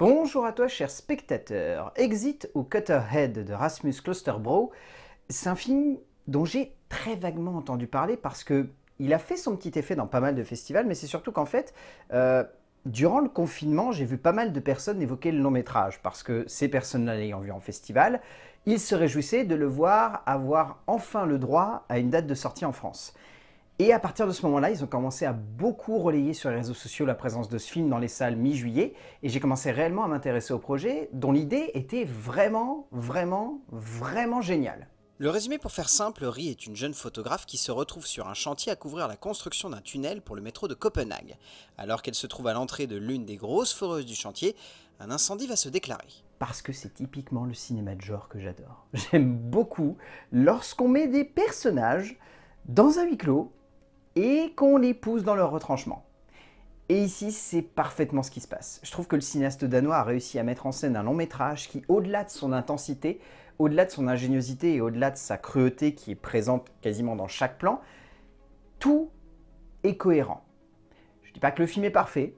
Bonjour à toi cher spectateur. Exit ou Cutterhead de Rasmus Klosterbro, c'est un film dont j'ai très vaguement entendu parler parce que il a fait son petit effet dans pas mal de festivals, mais c'est surtout qu'en fait, euh, durant le confinement, j'ai vu pas mal de personnes évoquer le long métrage parce que ces personnes-là l'ayant vu en festival, ils se réjouissaient de le voir avoir enfin le droit à une date de sortie en France. Et à partir de ce moment-là, ils ont commencé à beaucoup relayer sur les réseaux sociaux la présence de ce film dans les salles mi-juillet. Et j'ai commencé réellement à m'intéresser au projet, dont l'idée était vraiment, vraiment, vraiment géniale. Le résumé pour faire simple, Rie est une jeune photographe qui se retrouve sur un chantier à couvrir la construction d'un tunnel pour le métro de Copenhague. Alors qu'elle se trouve à l'entrée de l'une des grosses foreuses du chantier, un incendie va se déclarer. Parce que c'est typiquement le cinéma de genre que j'adore. J'aime beaucoup lorsqu'on met des personnages dans un huis clos et qu'on les pousse dans leur retranchement. Et ici, c'est parfaitement ce qui se passe. Je trouve que le cinéaste danois a réussi à mettre en scène un long métrage qui, au-delà de son intensité, au-delà de son ingéniosité et au-delà de sa cruauté qui est présente quasiment dans chaque plan, tout est cohérent. Je ne dis pas que le film est parfait,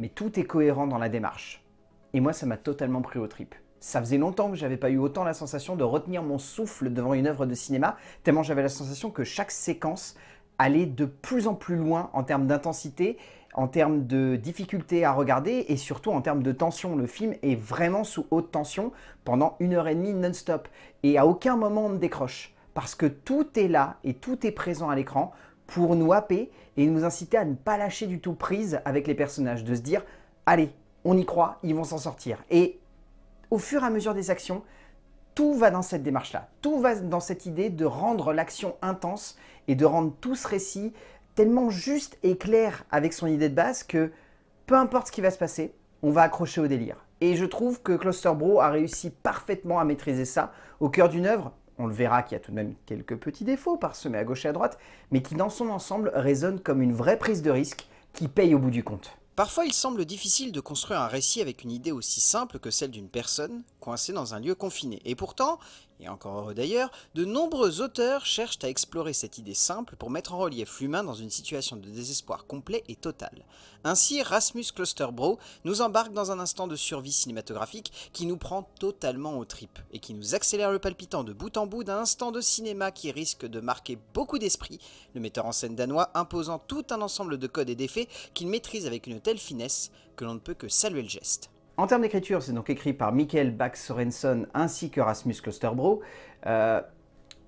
mais tout est cohérent dans la démarche. Et moi, ça m'a totalement pris aux tripes. Ça faisait longtemps que j'avais pas eu autant la sensation de retenir mon souffle devant une œuvre de cinéma, tellement j'avais la sensation que chaque séquence aller de plus en plus loin en termes d'intensité, en termes de difficulté à regarder et surtout en termes de tension. Le film est vraiment sous haute tension pendant une heure et demie non-stop. Et à aucun moment on ne décroche. Parce que tout est là et tout est présent à l'écran pour nous happer et nous inciter à ne pas lâcher du tout prise avec les personnages, de se dire allez, on y croit, ils vont s'en sortir. Et au fur et à mesure des actions, tout va dans cette démarche-là, tout va dans cette idée de rendre l'action intense et de rendre tout ce récit tellement juste et clair avec son idée de base que peu importe ce qui va se passer, on va accrocher au délire. Et je trouve que Clusterbro a réussi parfaitement à maîtriser ça au cœur d'une œuvre. On le verra qu'il y a tout de même quelques petits défauts parsemés à gauche et à droite, mais qui dans son ensemble résonne comme une vraie prise de risque qui paye au bout du compte. Parfois, il semble difficile de construire un récit avec une idée aussi simple que celle d'une personne coincée dans un lieu confiné. Et pourtant, et encore heureux d'ailleurs, de nombreux auteurs cherchent à explorer cette idée simple pour mettre en relief l'humain dans une situation de désespoir complet et total. Ainsi, Rasmus Klosterbro nous embarque dans un instant de survie cinématographique qui nous prend totalement aux tripes et qui nous accélère le palpitant de bout en bout d'un instant de cinéma qui risque de marquer beaucoup d'esprit, le metteur en scène danois imposant tout un ensemble de codes et d'effets qu'il maîtrise avec une telle finesse que l'on ne peut que saluer le geste. En termes d'écriture, c'est donc écrit par Michael bax sorenson ainsi que Rasmus Klosterbro. Euh,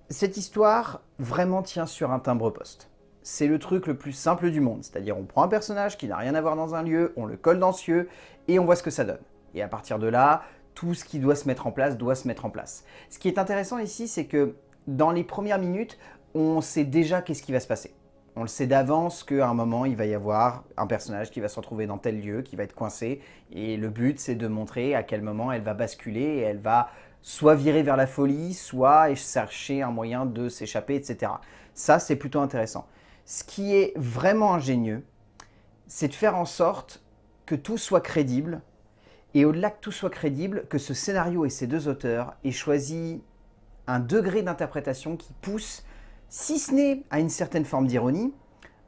cette histoire vraiment tient sur un timbre-poste. C'est le truc le plus simple du monde, c'est-à-dire on prend un personnage qui n'a rien à voir dans un lieu, on le colle dans ce lieu, et on voit ce que ça donne. Et à partir de là, tout ce qui doit se mettre en place doit se mettre en place. Ce qui est intéressant ici, c'est que dans les premières minutes, on sait déjà qu'est-ce qui va se passer. On le sait d'avance qu'à un moment, il va y avoir un personnage qui va se retrouver dans tel lieu, qui va être coincé. Et le but, c'est de montrer à quel moment elle va basculer et elle va soit virer vers la folie, soit chercher un moyen de s'échapper, etc. Ça, c'est plutôt intéressant. Ce qui est vraiment ingénieux, c'est de faire en sorte que tout soit crédible. Et au-delà que tout soit crédible, que ce scénario et ces deux auteurs aient choisi un degré d'interprétation qui pousse si ce n'est à une certaine forme d'ironie,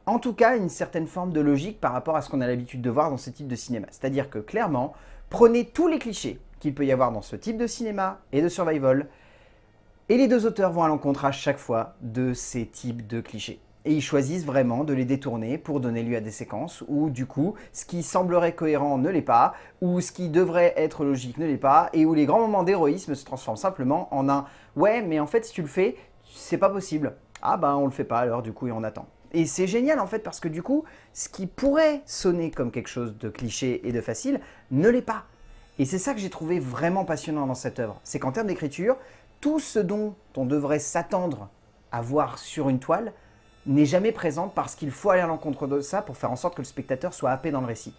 en tout cas une certaine forme de logique par rapport à ce qu'on a l'habitude de voir dans ce type de cinéma. C'est-à-dire que clairement, prenez tous les clichés qu'il peut y avoir dans ce type de cinéma et de survival, et les deux auteurs vont à l'encontre à chaque fois de ces types de clichés. Et ils choisissent vraiment de les détourner pour donner lieu à des séquences où, du coup, ce qui semblerait cohérent ne l'est pas, ou ce qui devrait être logique ne l'est pas, et où les grands moments d'héroïsme se transforment simplement en un « ouais, mais en fait, si tu le fais, c'est pas possible ». Ah ben on le fait pas alors du coup et on attend. Et c'est génial en fait parce que du coup, ce qui pourrait sonner comme quelque chose de cliché et de facile, ne l'est pas. Et c'est ça que j'ai trouvé vraiment passionnant dans cette œuvre. C'est qu'en termes d'écriture, tout ce dont on devrait s'attendre à voir sur une toile n'est jamais présent parce qu'il faut aller à l'encontre de ça pour faire en sorte que le spectateur soit happé dans le récit.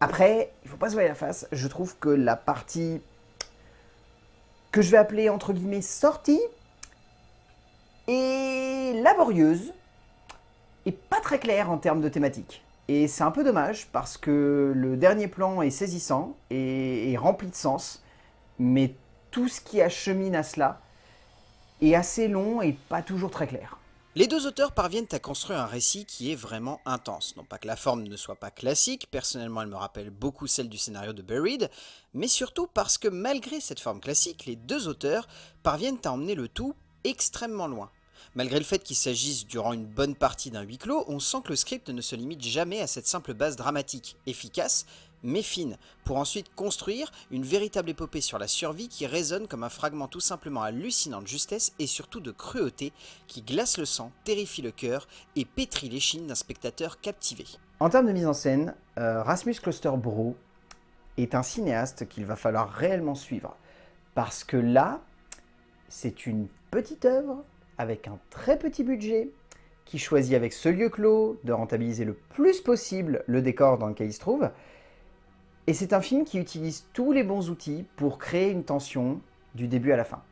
Après, il faut pas se voir la face, je trouve que la partie que je vais appeler entre guillemets sortie, et laborieuse et pas très claire en termes de thématique. Et c'est un peu dommage parce que le dernier plan est saisissant et, rempli de sens, mais tout ce qui achemine à cela est assez long et pas toujours très clair. Les deux auteurs parviennent à construire un récit qui est vraiment intense. Non pas que la forme ne soit pas classique, personnellement elle me rappelle beaucoup celle du scénario de Buried, mais surtout parce que malgré cette forme classique, les deux auteurs parviennent à emmener le tout extrêmement loin. Malgré le fait qu'il s'agisse durant une bonne partie d'un huis clos, on sent que le script ne se limite jamais à cette simple base dramatique, efficace, mais fine, pour ensuite construire une véritable épopée sur la survie qui résonne comme un fragment tout simplement hallucinant de justesse et surtout de cruauté, qui glace le sang, terrifie le cœur et pétrit l'échine d'un spectateur captivé. En termes de mise en scène, euh, Rasmus Klosterbro est un cinéaste qu'il va falloir réellement suivre, parce que là, c'est une petite œuvre avec un très petit budget, qui choisit avec ce lieu clos de rentabiliser le plus possible le décor dans lequel il se trouve. Et c'est un film qui utilise tous les bons outils pour créer une tension du début à la fin.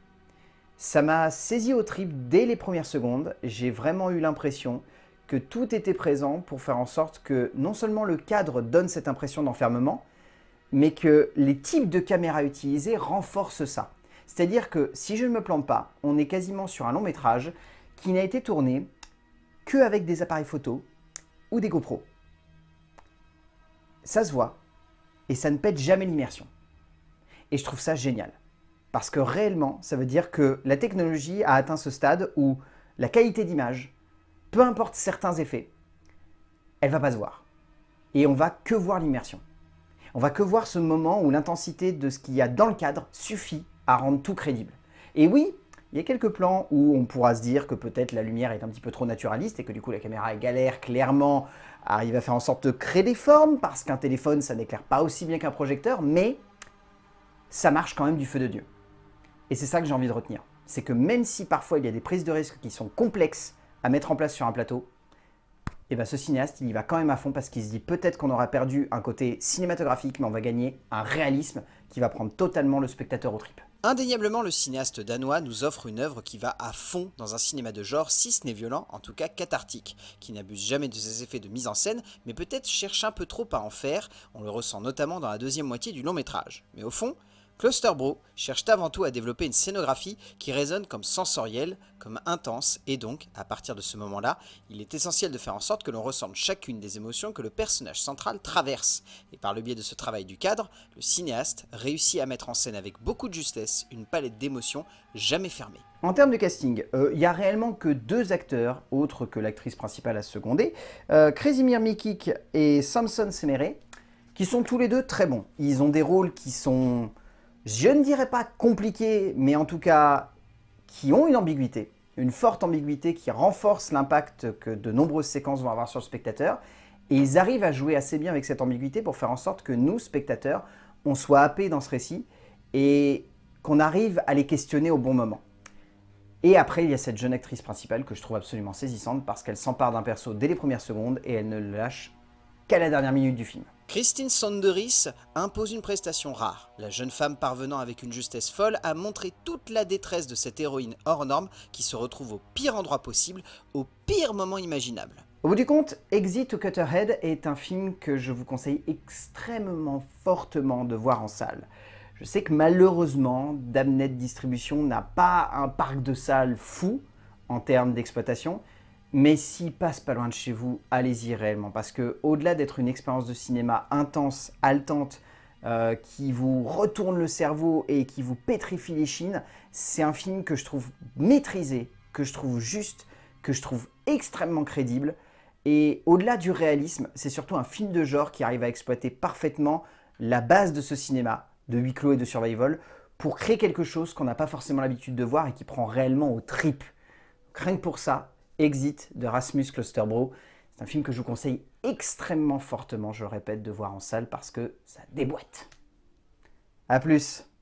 Ça m'a saisi au trip dès les premières secondes, j'ai vraiment eu l'impression que tout était présent pour faire en sorte que non seulement le cadre donne cette impression d'enfermement, mais que les types de caméras utilisées renforcent ça. C'est-à-dire que si je ne me plante pas, on est quasiment sur un long métrage qui n'a été tourné que avec des appareils photo ou des GoPros. Ça se voit et ça ne pète jamais l'immersion. Et je trouve ça génial. Parce que réellement, ça veut dire que la technologie a atteint ce stade où la qualité d'image, peu importe certains effets, elle va pas se voir. Et on va que voir l'immersion. On va que voir ce moment où l'intensité de ce qu'il y a dans le cadre suffit à rendre tout crédible. Et oui, il y a quelques plans où on pourra se dire que peut-être la lumière est un petit peu trop naturaliste et que du coup la caméra galère clairement, arrive à faire en sorte de créer des formes parce qu'un téléphone ça n'éclaire pas aussi bien qu'un projecteur, mais ça marche quand même du feu de Dieu. Et c'est ça que j'ai envie de retenir. C'est que même si parfois il y a des prises de risque qui sont complexes à mettre en place sur un plateau, et eh bien ce cinéaste, il y va quand même à fond parce qu'il se dit peut-être qu'on aura perdu un côté cinématographique, mais on va gagner un réalisme qui va prendre totalement le spectateur aux tripes. Indéniablement, le cinéaste danois nous offre une œuvre qui va à fond dans un cinéma de genre, si ce n'est violent, en tout cas cathartique, qui n'abuse jamais de ses effets de mise en scène, mais peut-être cherche un peu trop à en faire, on le ressent notamment dans la deuxième moitié du long métrage. Mais au fond, Bro cherche avant tout à développer une scénographie qui résonne comme sensorielle, comme intense, et donc, à partir de ce moment-là, il est essentiel de faire en sorte que l'on ressente chacune des émotions que le personnage central traverse. Et par le biais de ce travail du cadre, le cinéaste réussit à mettre en scène avec beaucoup de justesse une palette d'émotions jamais fermée. En termes de casting, euh, il n'y a réellement que deux acteurs, autres que l'actrice principale à seconder, euh, Krasimir Mikic et Samson Semere, qui sont tous les deux très bons. Ils ont des rôles qui sont je ne dirais pas compliqué, mais en tout cas qui ont une ambiguïté, une forte ambiguïté qui renforce l'impact que de nombreuses séquences vont avoir sur le spectateur. Et ils arrivent à jouer assez bien avec cette ambiguïté pour faire en sorte que nous, spectateurs, on soit happés dans ce récit et qu'on arrive à les questionner au bon moment. Et après, il y a cette jeune actrice principale que je trouve absolument saisissante parce qu'elle s'empare d'un perso dès les premières secondes et elle ne le lâche qu'à la dernière minute du film. Christine Sanderis impose une prestation rare. La jeune femme parvenant avec une justesse folle à montrer toute la détresse de cette héroïne hors norme qui se retrouve au pire endroit possible, au pire moment imaginable. Au bout du compte, Exit ou Cutterhead est un film que je vous conseille extrêmement fortement de voir en salle. Je sais que malheureusement, Damnet Distribution n'a pas un parc de salles fou en termes d'exploitation, mais s'il passe pas loin de chez vous, allez-y réellement. Parce que au-delà d'être une expérience de cinéma intense, haletante, euh, qui vous retourne le cerveau et qui vous pétrifie les chines, c'est un film que je trouve maîtrisé, que je trouve juste, que je trouve extrêmement crédible. Et au-delà du réalisme, c'est surtout un film de genre qui arrive à exploiter parfaitement la base de ce cinéma, de huis clos et de survival, pour créer quelque chose qu'on n'a pas forcément l'habitude de voir et qui prend réellement aux tripes. Rien que pour ça, Exit de Rasmus Klosterbro. C'est un film que je vous conseille extrêmement fortement, je le répète, de voir en salle parce que ça déboîte. A plus